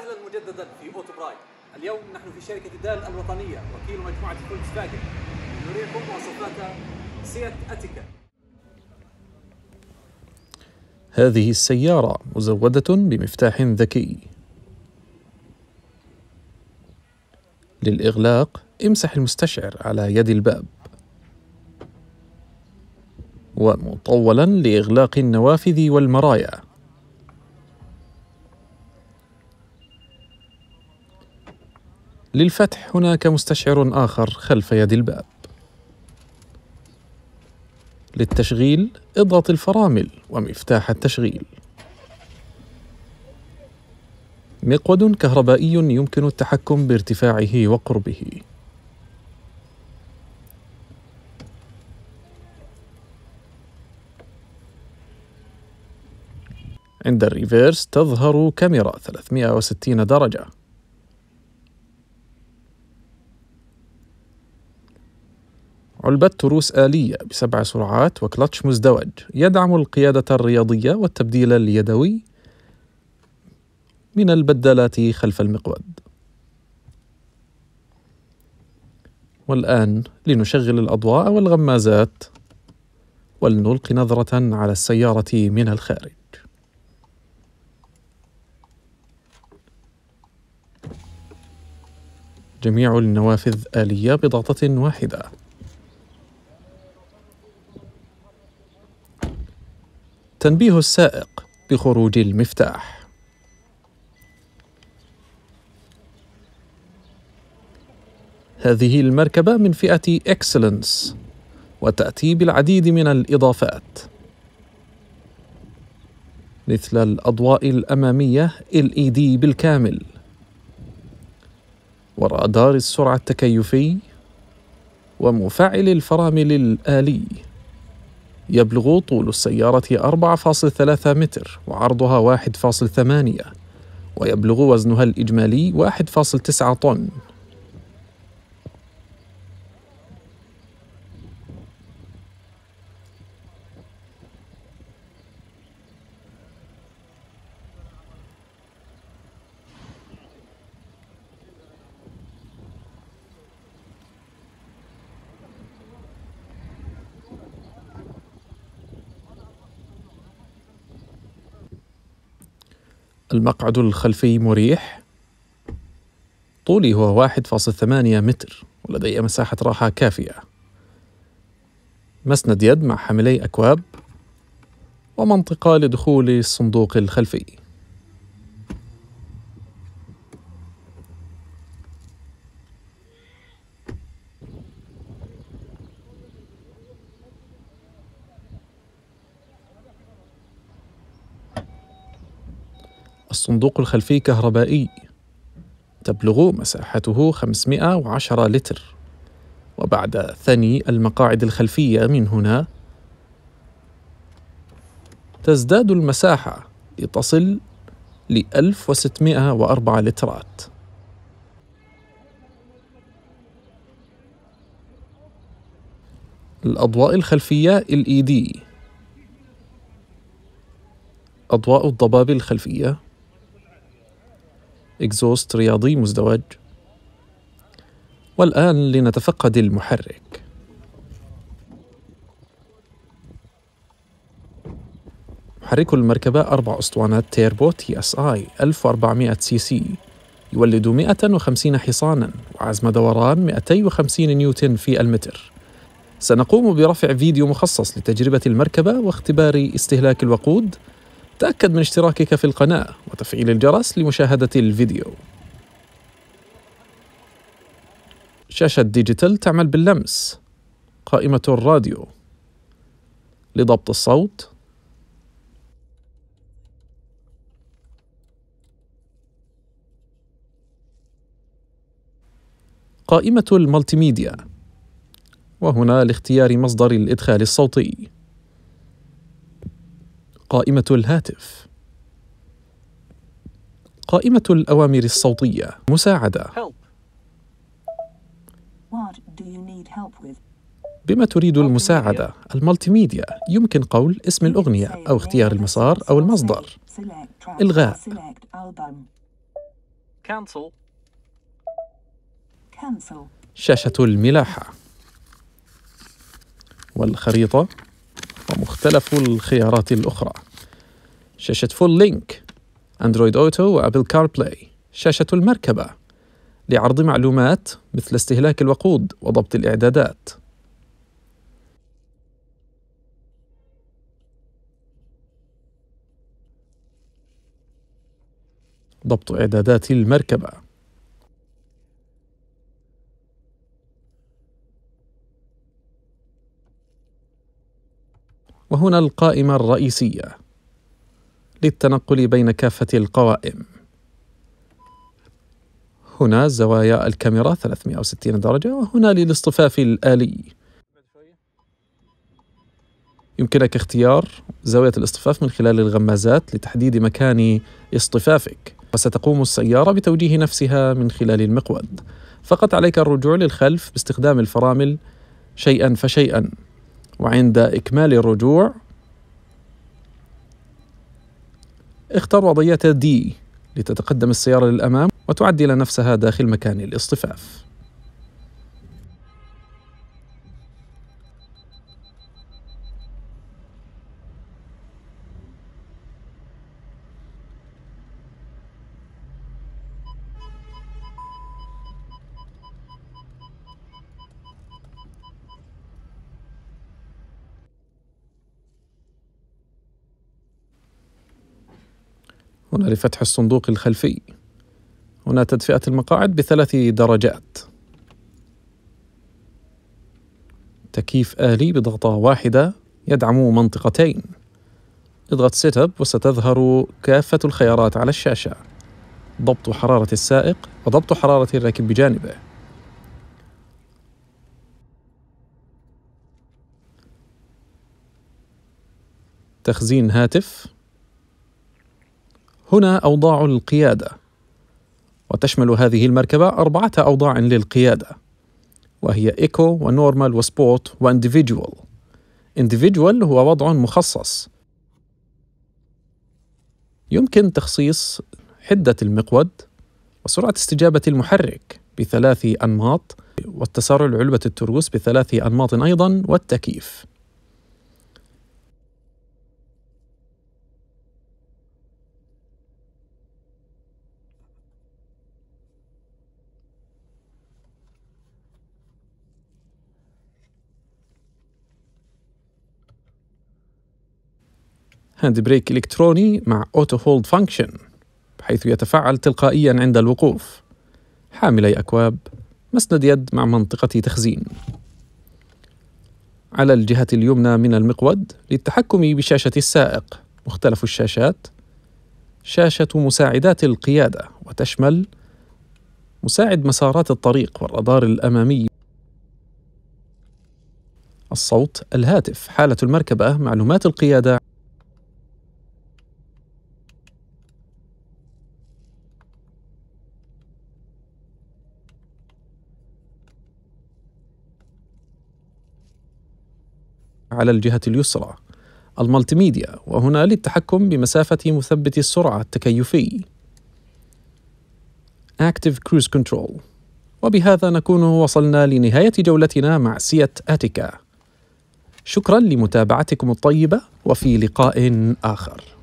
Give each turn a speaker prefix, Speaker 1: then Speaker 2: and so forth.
Speaker 1: اهلا مجددا في اوتو برايد اليوم نحن في شركه دال الوطنيه وكيل مجموعه فولكس فاجن نريكم مواصفات سيات اتيكا هذه السيارة مزودة بمفتاح ذكي للإغلاق امسح المستشعر على يد الباب ومطولا لإغلاق النوافذ والمرايا للفتح هناك مستشعر آخر خلف يد الباب للتشغيل اضغط الفرامل ومفتاح التشغيل مقود كهربائي يمكن التحكم بارتفاعه وقربه عند الريفيرس تظهر كاميرا 360 درجة علبة تروس آلية بسبع سرعات وكلتش مزدوج يدعم القيادة الرياضية والتبديل اليدوي من البدالات خلف المقود والآن لنشغل الأضواء والغمازات ولنلقي نظرة على السيارة من الخارج جميع النوافذ آلية بضغطة واحدة تنبيه السائق بخروج المفتاح هذه المركبة من فئة إكسلنس وتأتي بالعديد من الإضافات مثل الأضواء الأمامية LED بالكامل ورادار السرعة التكيفي ومفعل الفرامل الآلي يبلغ طول السيارة 4.3 متر وعرضها 1.8 ويبلغ وزنها الإجمالي 1.9 طن المقعد الخلفي مريح طولي هو 1.8 متر ولدي مساحة راحة كافية مسند يد مع حاملي أكواب ومنطقة لدخول الصندوق الخلفي الصندوق الخلفي كهربائي تبلغ مساحته 510 لتر وبعد ثني المقاعد الخلفية من هنا تزداد المساحة لتصل ل 1604 لترات الأضواء الخلفية LED أضواء الضباب الخلفية إكزوست رياضي مزدوج والآن لنتفقد المحرك محرك المركبة أربع أسطوانات تيربو تي اس اي 1400 سي سي يولد 150 حصانا وعزم دوران 250 نيوتن في المتر سنقوم برفع فيديو مخصص لتجربة المركبة واختبار استهلاك الوقود تأكد من اشتراكك في القناة وتفعيل الجرس لمشاهدة الفيديو شاشة ديجيتال تعمل باللمس قائمة الراديو لضبط الصوت قائمة المالتيميديا وهنا لاختيار مصدر الإدخال الصوتي قائمة الهاتف قائمة الأوامر الصوتية مساعدة بما تريد المساعدة الملتيميديا يمكن قول اسم الأغنية أو اختيار المسار أو المصدر إلغاء شاشة الملاحة والخريطة مختلف الخيارات الأخرى شاشة فول لينك أندرويد أوتو وأبل كار بلاي شاشة المركبة لعرض معلومات مثل استهلاك الوقود وضبط الإعدادات ضبط إعدادات المركبة وهنا القائمة الرئيسية للتنقل بين كافة القوائم هنا زوايا الكاميرا 360 درجة وهنا للاصطفاف الآلي يمكنك اختيار زاوية الاصطفاف من خلال الغمازات لتحديد مكان اصطفافك وستقوم السيارة بتوجيه نفسها من خلال المقود فقط عليك الرجوع للخلف باستخدام الفرامل شيئا فشيئا وعند إكمال الرجوع اختر وضعية D لتتقدم السيارة للأمام وتعدل نفسها داخل مكان الاصطفاف هنا لفتح الصندوق الخلفي هنا تدفئة المقاعد بثلاث درجات تكييف آلي بضغطة واحدة يدعم منطقتين اضغط سيت اب وستظهر كافة الخيارات على الشاشة ضبط حرارة السائق وضبط حرارة الراكب بجانبه تخزين هاتف هنا أوضاع القيادة وتشمل هذه المركبة أربعة أوضاع للقيادة وهي إيكو ونورمال وسبورت وانديفيدوال إنديفيدوال هو وضع مخصص يمكن تخصيص حدة المقود وسرعة استجابة المحرك بثلاث أنماط والتسارع لعلبة التروس بثلاث أنماط أيضا والتكييف هاند بريك إلكتروني مع أوتو هولد فانكشن حيث يتفعل تلقائيا عند الوقوف حاملي أكواب مسند يد مع منطقة تخزين على الجهة اليمنى من المقود للتحكم بشاشة السائق مختلف الشاشات شاشة مساعدات القيادة وتشمل مساعد مسارات الطريق والرادار الأمامي الصوت الهاتف حالة المركبة معلومات القيادة على الجهة اليسرى الملتيميديا وهنا للتحكم بمسافة مثبت السرعة التكيفي Active Cruise Control وبهذا نكون وصلنا لنهاية جولتنا مع سية أتيكا شكرا لمتابعتكم الطيبة وفي لقاء آخر